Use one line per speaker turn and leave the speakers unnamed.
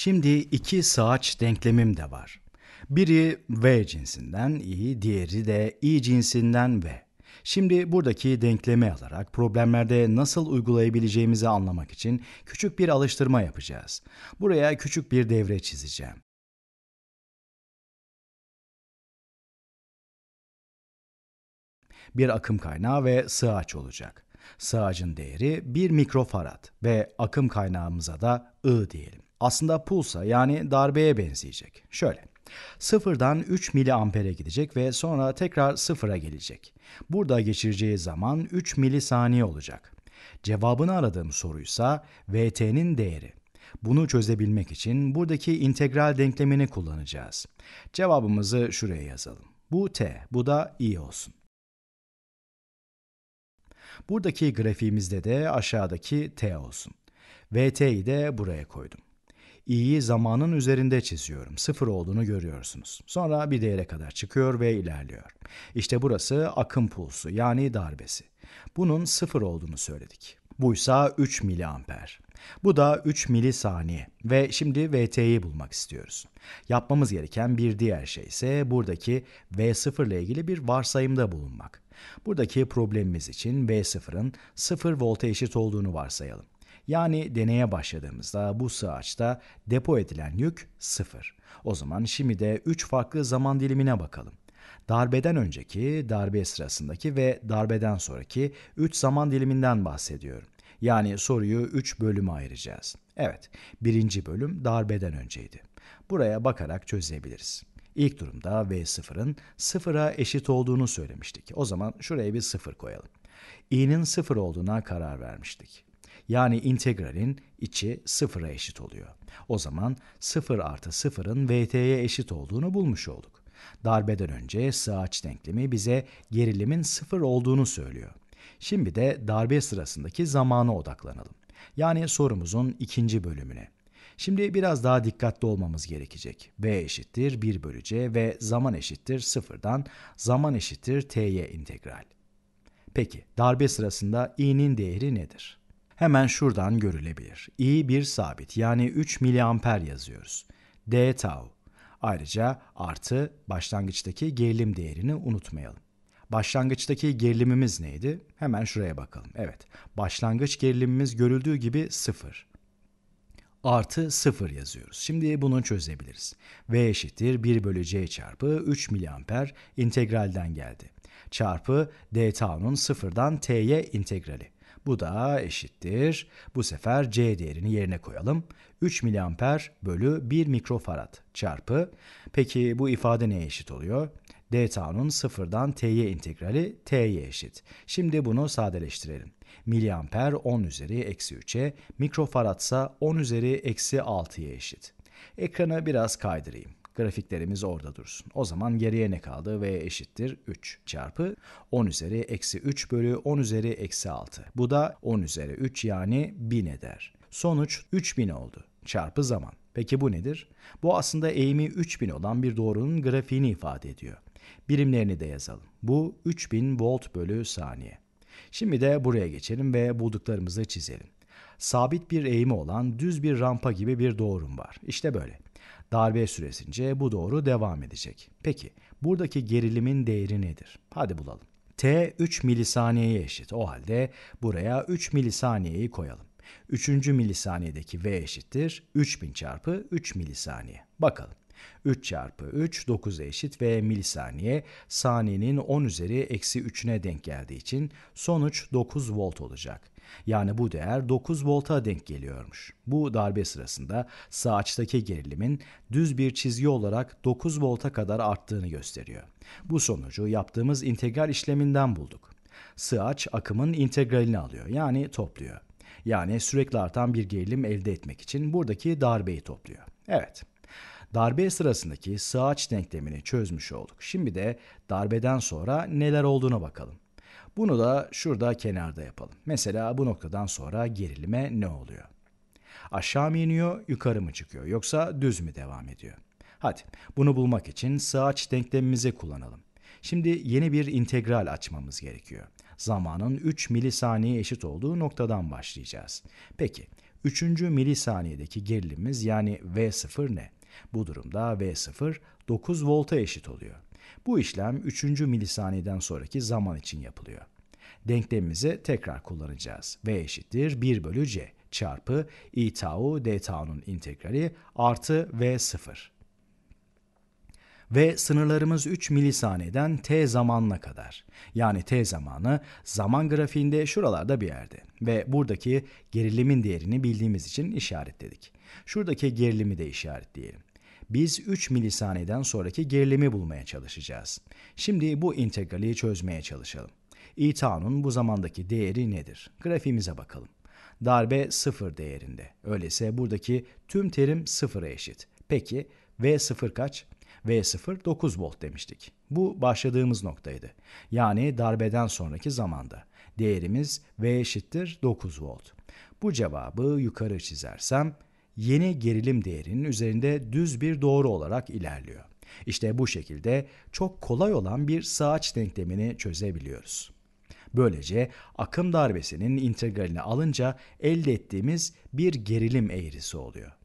Şimdi iki sağaç denklemim de var. Biri V cinsinden i, diğeri de i cinsinden V. Şimdi buradaki denklemi alarak problemlerde nasıl uygulayabileceğimizi anlamak için küçük bir alıştırma yapacağız. Buraya küçük bir devre çizeceğim. Bir akım kaynağı ve sığaç olacak. Sığacın değeri 1 mikrofarad ve akım kaynağımıza da I diyelim. Aslında pulsa yani darbeye benzeyecek. Şöyle. Sıfırdan 3 miliampere gidecek ve sonra tekrar sıfıra gelecek. Burada geçireceği zaman 3 milisaniye olacak. Cevabını aradığım soruysa VT'nin değeri. Bunu çözebilmek için buradaki integral denklemini kullanacağız. Cevabımızı şuraya yazalım. Bu t, bu da i olsun. Buradaki grafiğimizde de aşağıdaki t olsun. VT'yi de buraya koydum. i'yi zamanın üzerinde çiziyorum. Sıfır olduğunu görüyorsunuz. Sonra bir değere kadar çıkıyor ve ilerliyor. İşte burası akım pulsu yani darbesi. Bunun sıfır olduğunu söyledik buysa 3 miliamper. Bu da 3 milisaniye ve şimdi VT'yi bulmak istiyoruz. Yapmamız gereken bir diğer şey ise buradaki V0 ile ilgili bir varsayımda bulunmak. Buradaki problemimiz için V0'ın 0 volta eşit olduğunu varsayalım. Yani deneye başladığımızda bu sığaçta depo edilen yük 0. O zaman şimdi de 3 farklı zaman dilimine bakalım. Darbeden önceki, darbe sırasındaki ve darbeden sonraki 3 zaman diliminden bahsediyorum. Yani soruyu 3 bölüme ayıracağız. Evet, birinci bölüm darbeden önceydi. Buraya bakarak çözebiliriz. İlk durumda V0'ın 0'a eşit olduğunu söylemiştik. O zaman şuraya bir 0 koyalım. i'nin 0 olduğuna karar vermiştik. Yani integralin içi 0'a eşit oluyor. O zaman 0 artı 0'ın vt'ye eşit olduğunu bulmuş olduk. Darbeden önce sığaç denklemi bize gerilimin sıfır olduğunu söylüyor. Şimdi de darbe sırasındaki zamana odaklanalım. Yani sorumuzun ikinci bölümüne. Şimdi biraz daha dikkatli olmamız gerekecek. B eşittir 1 bölü C ve zaman eşittir sıfırdan zaman eşittir T'ye integral. Peki darbe sırasında i'nin değeri nedir? Hemen şuradan görülebilir. i bir sabit yani 3 miliamper yazıyoruz. D tau Ayrıca artı başlangıçtaki gerilim değerini unutmayalım. Başlangıçtaki gerilimimiz neydi? Hemen şuraya bakalım. Evet, başlangıç gerilimimiz görüldüğü gibi sıfır. artı sıfır yazıyoruz. Şimdi bunu çözebiliriz. V eşittir 1 bölü C çarpı 3 miliamper integralden geldi. Çarpı d tau'nun 0'dan t'ye integrali. Bu da eşittir. Bu sefer C değerini yerine koyalım. 3 miliamper bölü 1 mikrofarad çarpı. Peki bu ifade neye eşit oluyor? d tau'nun sıfırdan t'ye integrali t'ye eşit. Şimdi bunu sadeleştirelim. Miliamper 10 üzeri eksi 3'e, mikrofaratsa 10 üzeri eksi 6'ya eşit. Ekranı biraz kaydırayım. Grafiklerimiz orada dursun. O zaman geriye ne kaldı? V eşittir 3 çarpı 10 üzeri eksi 3 bölü 10 üzeri eksi 6. Bu da 10 üzeri 3 yani 1000 eder. Sonuç 3000 oldu çarpı zaman. Peki bu nedir? Bu aslında eğimi 3000 olan bir doğrunun grafiğini ifade ediyor. Birimlerini de yazalım. Bu 3000 volt bölü saniye. Şimdi de buraya geçelim ve bulduklarımızı çizelim. Sabit bir eğimi olan düz bir rampa gibi bir doğrum var. İşte böyle. Darbe süresince bu doğru devam edecek. Peki buradaki gerilimin değeri nedir? Hadi bulalım. T 3 milisaniyeye eşit. O halde buraya 3 milisaniyeyi koyalım. 3. milisaniyedeki V eşittir 3000 çarpı 3 milisaniye. Bakalım 3 çarpı 3 9 eşit ve milisaniye saniyenin 10 üzeri eksi 3'üne denk geldiği için sonuç 9 volt olacak. Yani bu değer 9 volta denk geliyormuş. Bu darbe sırasında saçtaki gerilimin düz bir çizgi olarak 9 volta kadar arttığını gösteriyor. Bu sonucu yaptığımız integral işleminden bulduk. Sığaç akımın integralini alıyor yani topluyor. Yani sürekli artan bir gerilim elde etmek için buradaki darbeyi topluyor. Evet. Darbe sırasındaki sığaç denklemini çözmüş olduk. Şimdi de darbeden sonra neler olduğuna bakalım. Bunu da şurada kenarda yapalım. Mesela bu noktadan sonra gerilime ne oluyor? Aşağı mı iniyor, yukarı mı çıkıyor yoksa düz mü devam ediyor? Hadi bunu bulmak için sığaç denklemimizi kullanalım. Şimdi yeni bir integral açmamız gerekiyor. Zamanın 3 milisaniye eşit olduğu noktadan başlayacağız. Peki 3. milisaniyedeki gerilimimiz yani V0 ne? Bu durumda V0 9 volta eşit oluyor. Bu işlem 3. milisaniyeden sonraki zaman için yapılıyor. Denklemimizi tekrar kullanacağız. V eşittir 1 bölü C çarpı i tau d tau'nun integrali artı V0. Ve sınırlarımız 3 milisaniyeden t zamanına kadar. Yani t zamanı zaman grafiğinde şuralarda bir yerde. Ve buradaki gerilimin değerini bildiğimiz için işaretledik. Şuradaki gerilimi de işaretleyelim. Biz 3 milisaniyeden sonraki gerilimi bulmaya çalışacağız. Şimdi bu integrali çözmeye çalışalım. İta'nın bu zamandaki değeri nedir? Grafiğimize bakalım. Darbe 0 değerinde. Öyleyse buradaki tüm terim 0'a eşit. Peki V0 kaç? V0 9 volt demiştik. Bu başladığımız noktaydı. Yani darbeden sonraki zamanda. Değerimiz V eşittir 9 volt. Bu cevabı yukarı çizersem yeni gerilim değerinin üzerinde düz bir doğru olarak ilerliyor. İşte bu şekilde çok kolay olan bir sağaç denklemini çözebiliyoruz. Böylece akım darbesinin integralini alınca elde ettiğimiz bir gerilim eğrisi oluyor.